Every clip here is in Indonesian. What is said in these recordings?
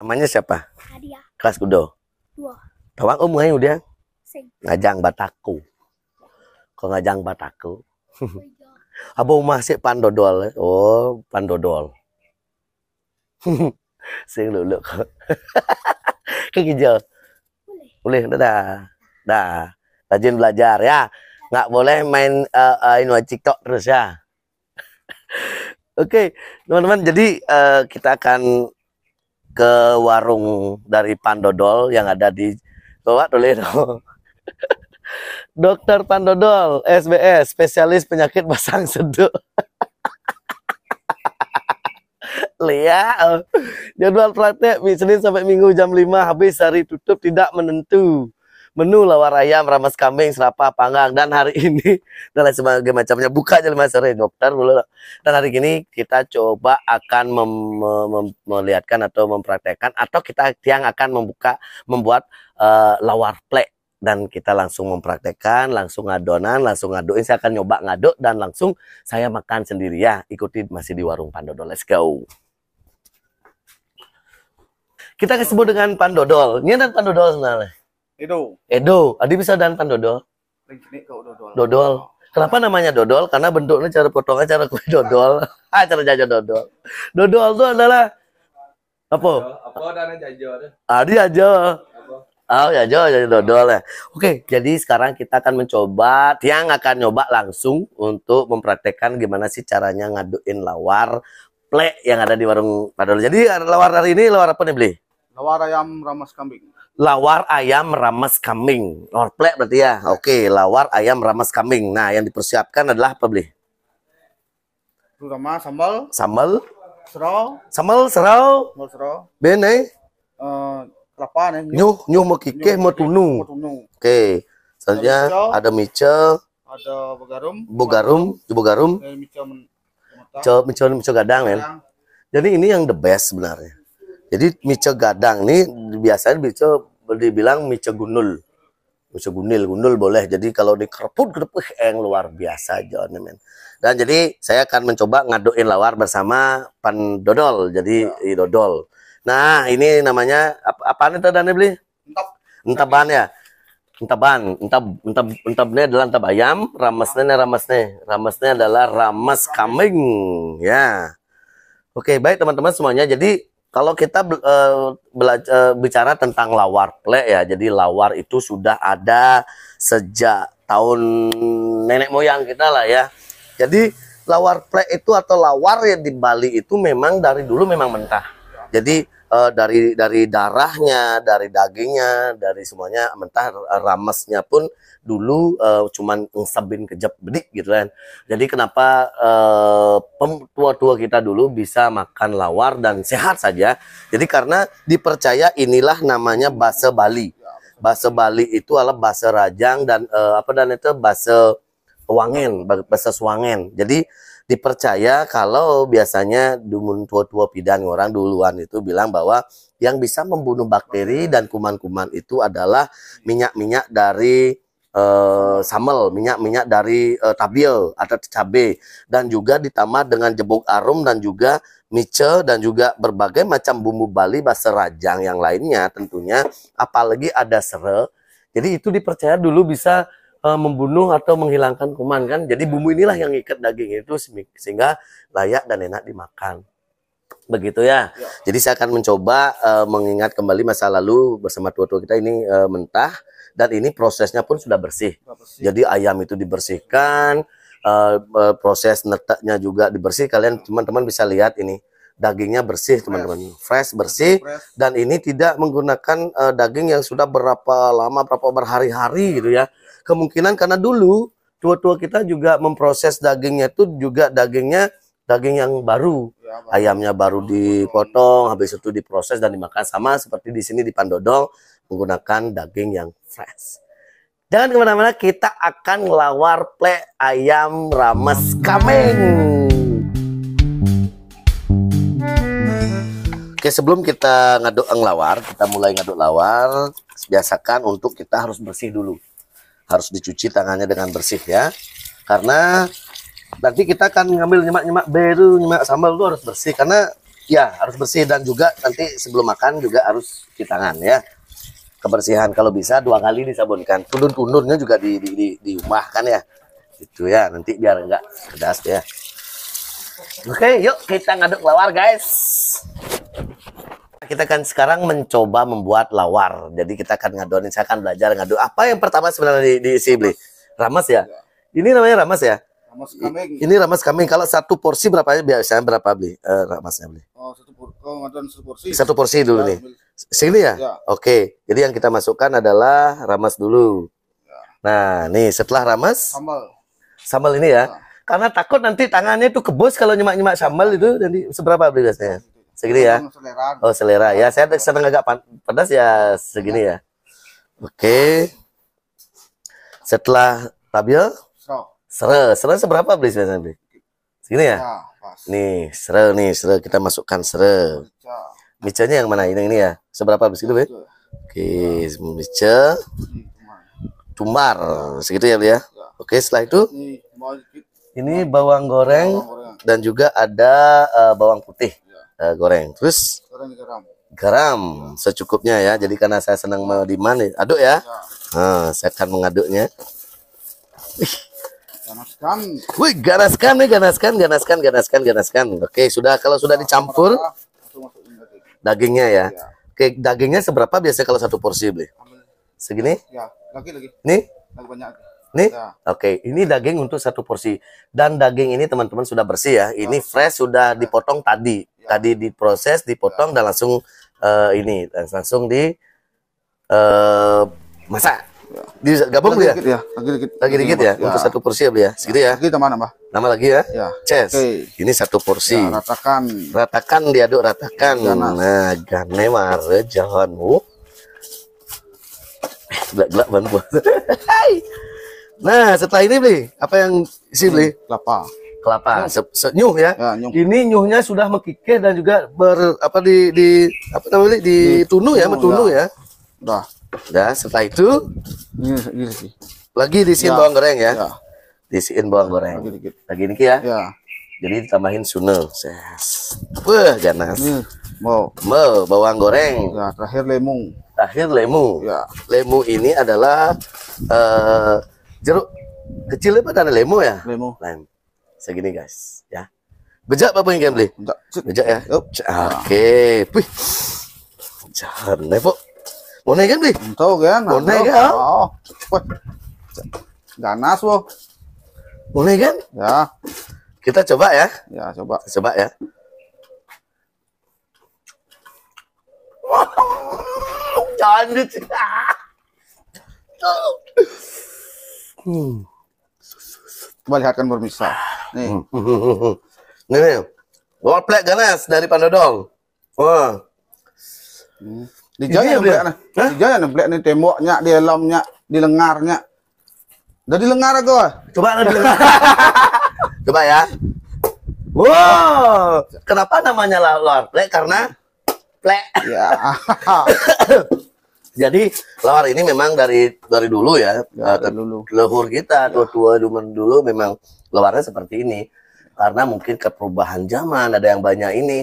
Namanya siapa? Adia. Kelas kudo. Dua. Tawang umumnya udah. Ngajang bataku. Kok ngajang bataku? Abu masih pandodol. Eh? Oh, pandodol. Sing lulu kok. Kekijau. Boleh. Boleh, dah Dah. Rajin belajar ya. Nggak boleh main uh, uh, TikTok terus ya. Oke, teman-teman, jadi kita akan ke warung dari Pandodol yang ada di Goa Toledo. Dokter Pandodol, SBS, spesialis penyakit pasang seduh. Lia, eh, jadwal praktek Senin sampai Minggu jam 5 habis hari tutup tidak menentu menu lawar ayam, ramas kambing, serapa, panggang dan hari ini dan lain sebagainya macamnya buka aja lima sore dokter dan hari ini kita coba akan melihatkan atau mempraktekkan atau kita yang akan membuka membuat uh, lawar plek dan kita langsung mempraktekkan, langsung ngadonan, langsung ngaduin. Saya akan nyoba ngaduk dan langsung saya makan sendiri ya. Ikuti masih di warung pandodol. Let's go. Kita kesebut dengan Pandodol. Ini dan Pandodol sebenarnya. Edo. Edo. Adi bisa dantan Dodol. Dodol. Kenapa namanya dodol? Karena bentuknya cara potongnya cara kue dodol. Ah, cara jajan dodol. Dodol itu adalah apa? Apa dana jajan? Ya? Adi jajan. Oh ah, ya Jo, jadi dodol ya. Oke, jadi sekarang kita akan mencoba, Tiang akan nyoba langsung untuk mempraktekkan gimana sih caranya ngaduin lawar plek yang ada di warung Padol. Jadi lawar hari ini lawar apa nih beli? Lawar ayam ramas kambing lawar ayam rames kambing. Orplek berarti ya. Iya. Oke, okay, lawar ayam rames kambing. Nah, yang dipersiapkan adalah apa, Beli? Terutama sambal. Sambal. Serau. Sambal serau. Sambal serau. Bene. Uh, kelapa nih. Nyuh, nyuh mau kikeh mau tunu. Oke. Okay. Selanjutnya ada micel. Ada bogarum. Bogarum, bogarum. Micel, micel, micel gadang, gadang. ya. Jadi ini yang the best sebenarnya jadi mice gadang nih biasanya mice dibilang mice gunul. Mice gunil, gunul boleh. Jadi kalau kerupuk kerput yang luar biasa Jangan, men. Dan jadi saya akan mencoba ngadoin lawar bersama pan dodol. Jadi ya. dodol. Nah, ini namanya apa apaan itu dan beli? Entap. ban ya. Entaban, entab entab entabnya adalah entab ayam, ramesnya ramesnya. Ramesnya adalah rames kambing. Ya. Oke, baik teman-teman semuanya. Jadi kalau kita uh, eh, belajar, uh, eh, bicara tentang lawar plek ya, jadi lawar itu sudah ada sejak tahun nenek moyang kita lah ya. Jadi lawar plek itu atau lawar yang di Bali itu memang dari dulu memang mentah. Jadi uh, dari dari darahnya, dari dagingnya, dari semuanya mentah ramesnya pun dulu uh, cuman ngesabin kejap bedik gitu kan. Jadi kenapa uh, tua-tua kita dulu bisa makan lawar dan sehat saja? Jadi karena dipercaya inilah namanya bahasa Bali. Bahasa Bali itu adalah bahasa Rajang dan uh, apa dan itu bahasa Wangen, bahasa Suwangen. Jadi dipercaya kalau biasanya dumun tua-tua pidan orang duluan itu bilang bahwa yang bisa membunuh bakteri dan kuman-kuman itu adalah minyak-minyak dari uh, eh, samel, minyak-minyak dari uh, eh, tabil atau cabai dan juga ditambah dengan jebuk arum dan juga mice dan juga berbagai macam bumbu Bali bahasa Rajang yang lainnya tentunya apalagi ada sere. Jadi itu dipercaya dulu bisa uh, membunuh atau menghilangkan kuman kan. Jadi ya. bumbu inilah yang ikat daging itu sehingga layak dan enak dimakan. Begitu ya. ya. Jadi saya akan mencoba uh, mengingat kembali masa lalu bersama tua-tua kita ini uh, mentah dan ini prosesnya pun sudah bersih. Sudah bersih. Jadi ayam itu dibersihkan, uh, uh, proses netaknya juga dibersih. Kalian teman-teman bisa lihat ini dagingnya bersih teman-teman fresh. fresh bersih fresh. dan ini tidak menggunakan uh, daging yang sudah berapa lama berapa berhari-hari gitu ya Kemungkinan karena dulu tua-tua kita juga memproses dagingnya itu juga dagingnya daging yang baru. Iya, Ayamnya baru dipotong, habis itu diproses dan dimakan sama seperti di sini di Pandodong menggunakan daging yang fresh. Jangan kemana-mana, kita akan ngelawar ple ayam rames kameng. Oke, sebelum kita ngaduk ngelawar, kita mulai ngaduk lawar, biasakan untuk kita harus bersih dulu harus dicuci tangannya dengan bersih ya karena nanti kita akan ngambil nyemak-nyemak baru nyemak sambal itu harus bersih karena ya harus bersih dan juga nanti sebelum makan juga harus cuci tangan ya kebersihan kalau bisa dua kali disabunkan tundun-tundunnya juga di, di, di, di rumah kan ya itu ya nanti biar enggak pedas ya oke yuk kita ngaduk lawar guys kita kan sekarang mencoba membuat lawar. Jadi kita akan ngadonin, saya akan belajar ngadu. Apa yang pertama sebenarnya di, di beli? Ramas ya? Iya. Ini namanya ramas ya? Ramas kambing. Ini ramas kambing. Kalau satu porsi berapa ya? biasanya berapa beli? Uh, eh, ramasnya beli. Oh, satu porsi. Oh, satu porsi. Satu porsi dulu ya, nih. Sini ya? ya? Oke. Jadi yang kita masukkan adalah ramas dulu. Ya. Nah, nih setelah ramas sambal. Sambal ini ya. ya. Karena takut nanti tangannya itu kebos kalau nyemak-nyemak sambal itu jadi seberapa beli biasanya? segini ya oh selera ya saya seneng agak pedas ya segini ya oke okay. setelah tabel. sere sere seberapa beli sebenarnya? beli segini ya, ya nih sere nih sere kita masukkan sere micanya yang mana ini ini ya seberapa beli segitu beli oke okay. mica Tumar, segitu ya beli ya? ya oke setelah itu ini bawang goreng dan juga ada uh, bawang putih uh, goreng. Terus garam. Garam secukupnya ya. Jadi karena saya senang mau dimanis, aduk ya. ya. Nah, saya akan mengaduknya. Ganaskan. Wih, ganaskan nih, ganaskan, ganaskan, ganaskan, ganaskan. Oke, sudah kalau sudah nah, dicampur dagingnya ya. ya. Oke, dagingnya seberapa biasanya kalau satu porsi beli? Segini? Ya, lagi lagi. Nih? Lagi banyak. Nih, ya. oke, okay. ini daging untuk satu porsi dan daging ini teman-teman sudah bersih ya. Ini ya. fresh sudah dipotong tadi ya. tadi diproses dipotong ya. dan langsung uh, ini dan langsung di uh, masak ya. digabung lagi ya? Dikit ya lagi dikit ya, ya. untuk satu porsi ya ya segitu ya kita mana mbak nama lagi ya, ya. Ces. Okay. ini satu porsi ya, ratakan ratakan diaduk ratakan Ganas. nah gane mare jahanmu gelak-gelak banget nah setelah ini beli apa yang isi beli kelapa kelapa nyuh, nyuh ya. ya nyuh. ini nyuhnya sudah mekikeh dan juga ber apa di di apa namanya di, ya, di ya metunu ya udah setelah itu sih. lagi disin ya. bawang goreng ya, ya. sini bawang ya, goreng lagi, dikit. lagi ini ya. ya jadi ditambahin sunel wah ganas mau mau bawang goreng ya, terakhir lemung terakhir lemu ya. lemu ini adalah uh, jeruk kecil apa ada lemu ya lemu lemu Segini guys, ya. Bejak apa yang kalian beli? Bejak ya. Oke. Okay. Wih. Jangan nepo Mau naik kan Tahu kan? Mau naik kan? Oh. Wah. Ganas loh. Boleh kan? Ya. Kita coba ya. Ya, coba. Coba ya. Jangan Hmm. Coba lihatkan pemirsa. Hmm. Nih. nih, nih. Golplek ganas dari Pandodong. Wah. Hmm. dijaya Di jaya black nah. Di jaya nah black ni temboknya, di helmnya, di lengarnya. Dah di lengar aku. Coba lah di lengar. Coba ya. Wow. Kenapa namanya lawar plek? Karena plek. Ya. Jadi lawar ini memang dari dari dulu ya, ya dari dulu. leluhur kita, tua-tua ya. dulu memang keluarnya seperti ini karena mungkin perubahan zaman ada yang banyak ini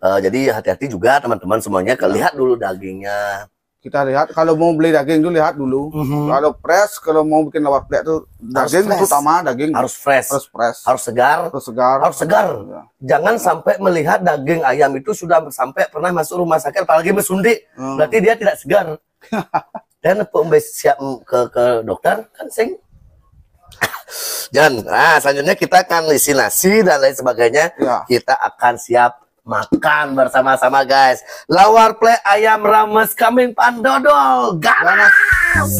uh, jadi hati-hati juga teman-teman semuanya lihat dulu dagingnya kita lihat kalau mau beli daging dulu lihat dulu mm-hmm. kalau fresh kalau mau bikin lewat plek tuh daging harus utama daging harus fresh harus fresh harus segar harus segar harus segar ya. jangan sampai melihat daging ayam itu sudah sampai pernah masuk rumah sakit apalagi mesundi mm. berarti dia tidak segar dan siap ke ke dokter kan sing dan nah, selanjutnya kita akan isi nasi dan lain sebagainya. Ya. Kita akan siap makan bersama-sama guys. Lawar play ayam rames kambing pandodol. Ganas. Ganas.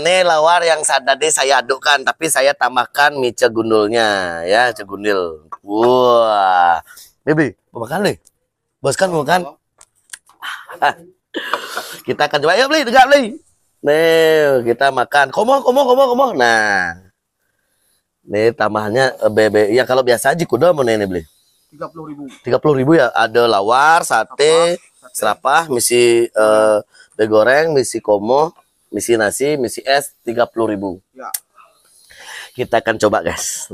nih lawar yang saat tadi saya adukkan, tapi saya tambahkan mie cegundulnya ya, cegundil. Wah. baby mau makan nih? Bos kan mau makan? kita akan coba. yuk beli, tegak beli. Nih, kita makan. Komo, komo, komo, komo. Nah. Nih tambahannya eh, bebek. Ya kalau biasa aja kuda mau nih beli. Tiga puluh ribu. Tiga puluh ribu ya. Ada lawar, sate, serapah, misi uh, eh, begoreng, misi komo, misi nasi misi es 30.000 ya. kita akan coba guys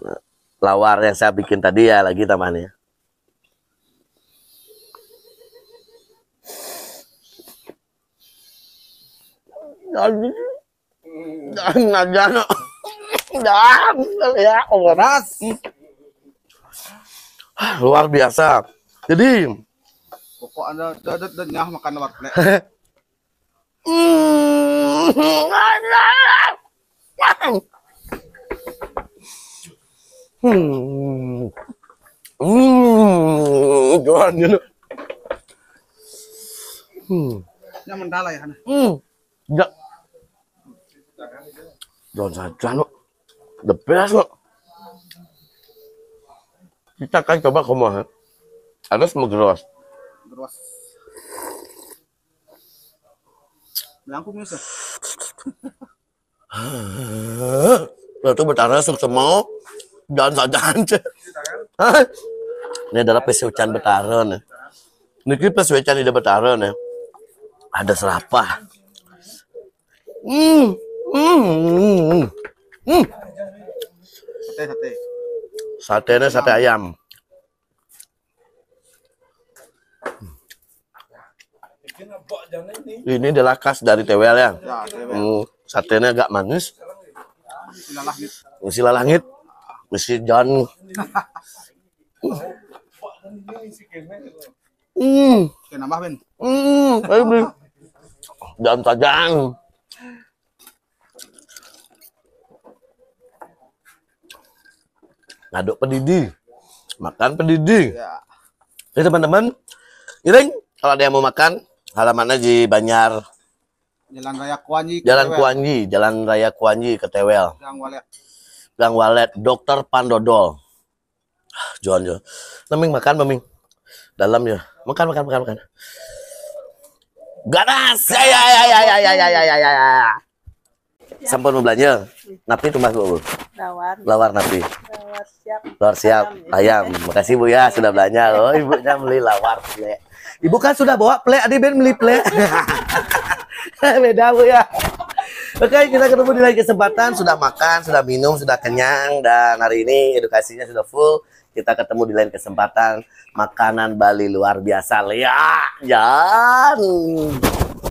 lawar yang saya bikin tadi ya lagi tambahannya Najano. Dan ya panas. Luar biasa. Jadi pokok ada dadat dan nyah makan warnet. Hmm. Hmm. Doan yun. Hmm. Yang mandala ya, Hana? Hmm. Ya. Doan saja, lo, The best, no. Kita akan coba kumaha. harus semua geros melangkung ya itu bertara semua dan saja ini adalah pesucian bertara nih kita pesucian di bertara nih ada serapa. hmm hmm hmm, hmm. sate sate sate ayam Ini adalah khas dari TWL yang ya, ya hmm, satenya agak manis. Musi langit. Musi jalan. Hmm. Kenapa Ben? Hmm, Dan tajang. Ngaduk pendidi. Makan pendidi. Ya. teman-teman, Ireng, kalau ada yang mau makan, halamannya di Banyar Jalan Raya Kuanji Jalan Ketewel. Kuanji Jalan Raya Kuanji ke Tewel Gang Walet Gang Walet Dokter Pandodol Jual ah, jual. Neming makan meming dalam ya makan makan makan makan ganas ya ya ya ya ya ya ya ya ya, ya, ya sampun belanja napi itu mas bu lawar lawar napi lawar siap lawar siap ya. ayam, makasih bu ya sudah belanja oh ibunya beli lawar ple. ibu kan sudah bawa ple? Adi ben beli ple. beda bu ya Oke, kita ketemu di lain kesempatan. Sudah makan, sudah minum, sudah kenyang, dan hari ini edukasinya sudah full. Kita ketemu di lain kesempatan. Makanan Bali luar biasa, Lihat, Ya.